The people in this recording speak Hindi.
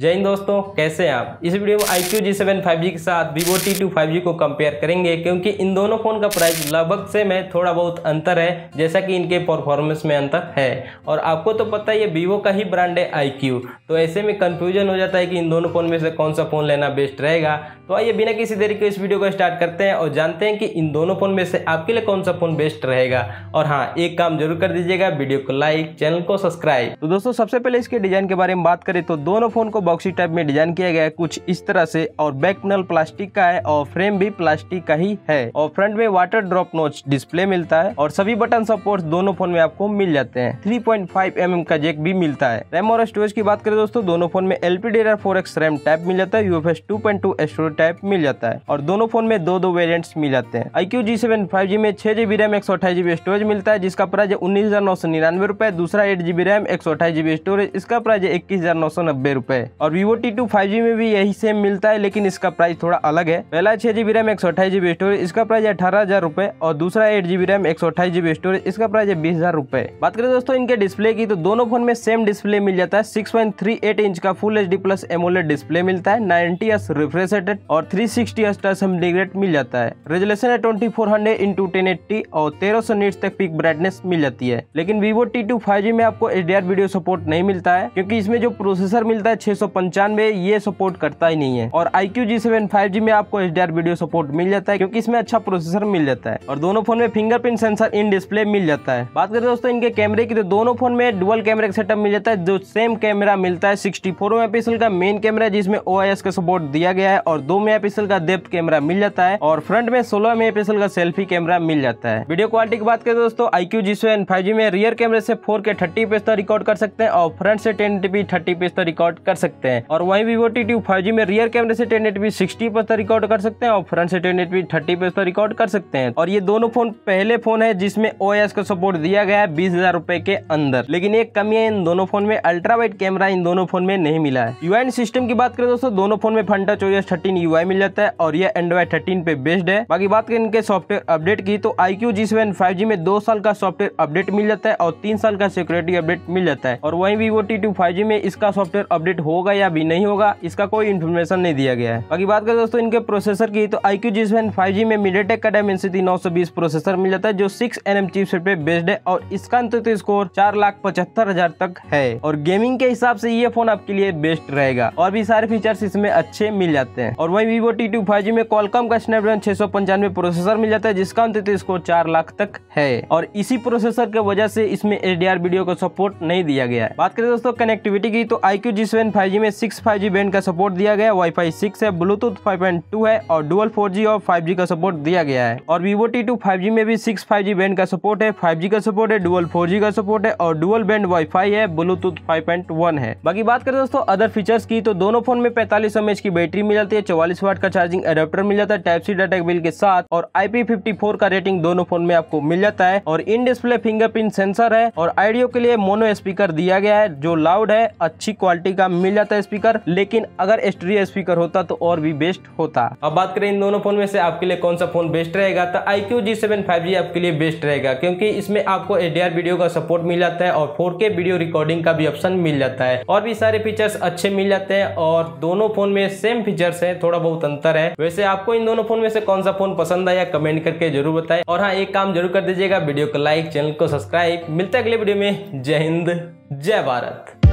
जय हिंद दोस्तों कैसे हैं आप इस वीडियो में iQOO Z seven five G के साथ Vivo T two five G को कंपेयर करेंगे क्योंकि इन दोनों फ़ोन का प्राइस लगभग सेम है थोड़ा बहुत अंतर है जैसा कि इनके परफॉर्मेंस में अंतर है और आपको तो पता है ये वीवो का ही ब्रांड है आई क्यू तो ऐसे में कन्फ्यूजन हो जाता है कि इन दोनों फ़ोन में से कौन सा फ़ोन लेना बेस्ट रहेगा तो आइए बिना किसी देरी के इस वीडियो को स्टार्ट करते हैं और जानते हैं कि इन दोनों फ़ोन में से आपके लिए कौन सा फ़ोन बेस्ट रहेगा और हाँ एक काम जरूर कर दीजिएगा वीडियो को लाइक चैनल को सब्सक्राइब तो दोस्तों सबसे पहले इसके डिज़ाइन के बारे में बात करें तो दोनों फ़ोन को बॉक्सी टाइप में डिजाइन किया गया है कुछ इस तरह से और बैक पैनल प्लास्टिक का है और फ्रेम भी प्लास्टिक का ही है और फ्रंट में वाटर ड्रॉप नोच डिस्प्ले मिलता है और सभी बटन सपोर्ट दोनों फोन में आपको मिल जाते हैं थ्री पॉइंट mm का जेक भी मिलता है रैम और स्टोरेज की बात करें दोस्तों दोनों फोन में LPDDR four X RAM type मिल जाता है यूएफएस टू पॉइंट टाइप मिल जाता है और दोनों फोन में दो दो वेरियंट मिल जाते हैं iQOO Z seven five G में छह जीबी रैम एक सौ अठाईस जीबी स्टोरेज मिलता है जिसका प्राइस उन्नीस हजार नौ सौ निन्यानवे रुपए दूसरा एट जीबी रैम एक सौ अठाईस जीबी स्टोरेज इसका प्राइस इक्कीस हजार नौ सौ नब्बे रुपए और Vivo T two five G में भी यही सेम मिलता है लेकिन इसका प्राइस थोड़ा अलग है पहला छह जीबी रैम एक सौ अट्ठाईस जीबी स्टोरेज इसका प्राइस अठारह हजार रुपए और दूसरा एट जीबी रैम एक सौ अट्ठाईस जीबी स्टोरेज इसका प्राइस है बीस हजार रुपए बात करें दोस्तों इनके डिस्प्ले की तो दोनों फोन में सेम डिस्प्ले मिल जाता है six point three eight inch का full H D plus AMOLED display मिलता है नाइनटी एस रिफ्रेश और थ्री सिक्सटी एस टच डिग्रेट मिल जाता है रेजुलेशन है twenty four hundred into ten eighty और तेरह सौ नीट तक पिक ब्राइटनेस मिल जाती है लेकिन Vivo T two five G में आपको H D R video support नहीं मिलता है क्योंकि इसमें जो प्रोसेसर मिलता है छह पंचानवे ये सपोर्ट करता ही नहीं है और iQOO Z seven five G में आपको एच डी वीडियो सपोर्ट मिल जाता है क्योंकि इसमें अच्छा प्रोसेसर मिल जाता है और दोनों फोन में फिंगरप्रिंट सेंसर इन डिस्प्ले मिल जाता है बात करें दोस्तों इनके कैमरे की तो दोनों फोन में डुअल कैमरे का सेटअप मिल जाता है जो सेम कैमरा मिलता है सिक्सटी फोर का मेन कैमरा जिसमें ओ का सपोर्ट दिया गया है और दो मेगा का डेप्थ कैमरा मिल जाता है और फ्रंट में सोलह मेगा का सेल्फी कैमरा मिल जाता है वीडियो क्वालिटी की बात करें दोस्तों आई क्यू जी सेवन में रियर कैमरे से फोर के थर्टी पेज तक रिकॉर्ड कर सकते हैं और फ्रंट से टेन टीपी थर्टी पेज तक रिकॉर्ड कर सकते हैं सकते हैं और वहीं Vivo T two five G में रियर कैमरे से टेन एट पी सिक्सटी पर रिकॉर्ड तो कर सकते हैं और फ्रंट से टेन एट थर्टी पे पर रिकॉर्ड तो कर सकते हैं और ये दोनों फोन पहले फोन है जिसमें ओ एस का सपोर्ट दिया गया है बीस हजार रुपए के अंदर लेकिन एक कमी है इन दोनों फोन में अल्ट्रा वाइड कैमरा इन दोनों फोन में नहीं मिला है यू सिस्टम की बात करें दोस्तों दोनों फोन में फंटा चोएस थर्टीन यू मिल जाता है और यह एंड्रॉइड थर्टीन पे बेस्ड है बाकी बात करें इनके सॉफ्टवेयर अपडेट की तो iQOO Z seven five G में दो साल का सॉफ्टवेयर अपडेट मिल जाता है और तीन साल का सिक्योरिटी अपडेट मिल जाता है और वहीं Vivo T two five G में इसका सॉफ्टवेयर अपडेट हो होगा या भी नहीं होगा इसका कोई इन्फॉर्मेशन नहीं दिया गया है बाकी बात करें दोस्तों इनके प्रोसेसर की तो iQOO Z seven five G में मीडियाटेक का डायमेंसिटी नौ सौ बीस प्रोसेसर मिल जाता है जो सिक्स एन एम चिपसेट पे बेस्ड है और इसका अंतिम स्कोर चार लाख पचहत्तर हजार तक है और गेमिंग के हिसाब से ये फोन आपके लिए बेस्ट रहेगा और भी सारे फीचर्स इसमें अच्छे मिल जाते हैं और वही Vivo T two five G में कॉलकॉम का स्नैपड्रैगन छह सौ पंचानवे प्रोसेसर मिल जाता है जिसका अंतिम स्कोर चार लाख तक है और इसी प्रोसेसर की वजह से इसमें एच वीडियो को सपोर्ट नहीं दिया गया है बात करें दोस्तों कनेक्टिविटी की तो iQOO Z seven five G में सिक्स फाइव जी बैंड का सपोर्ट दिया गया वाई वाईफाई सिक्स है ब्लूटूथ फाइव पॉइंट टू है और डुअल फोर जी और फाइव जी का सपोर्ट दिया गया है और Vivo T two five G में भी सिक्स फाइव जी बैंड का सपोर्ट है फाइव जी का सपोर्ट है डुअल फोर जी का सपोर्ट है और डुअल बैंड वाईफाई है ब्लूटूथ फाइव पॉइंट वन है बाकी बात करें दोस्तों अदर फीचर्स की तो दोनों फोन में पैंतालीस एम की बैटरी मिल जाती है चौवालीस वाट का चार्जिंग एडोप्टर मिल जाता है टाइप सी डाटा बिल के साथ और आई का रेटिंग दोनों फोन में आपको मिल जाता है और इन डिस्प्ले फिंगरप्रिंट सेंसर है और आइडियो के लिए मोनो स्पीकर दिया गया है जो लाउड है अच्छी क्वालिटी का मिल जाता जाता है स्पीकर लेकिन अगर एस्ट्रिया स्पीकर होता तो और भी बेस्ट होता अब बात करें इन दोनों फोन में से आपके लिए कौन सा फोन बेस्ट रहेगा तो iQOO Z seven five G आपके लिए बेस्ट रहेगा क्योंकि इसमें आपको एच वीडियो का सपोर्ट मिल जाता है और फोर के वीडियो रिकॉर्डिंग का भी ऑप्शन मिल जाता है और भी सारे फीचर्स अच्छे मिल जाते हैं और दोनों फोन में सेम फीचर्स है थोड़ा बहुत अंतर है वैसे आपको इन दोनों फोन में से कौन सा फोन पसंद आया कमेंट करके जरूर बताएं और हाँ एक काम जरूर कर दीजिएगा वीडियो को लाइक चैनल को सब्सक्राइब मिलता है अगले वीडियो में जय हिंद जय भारत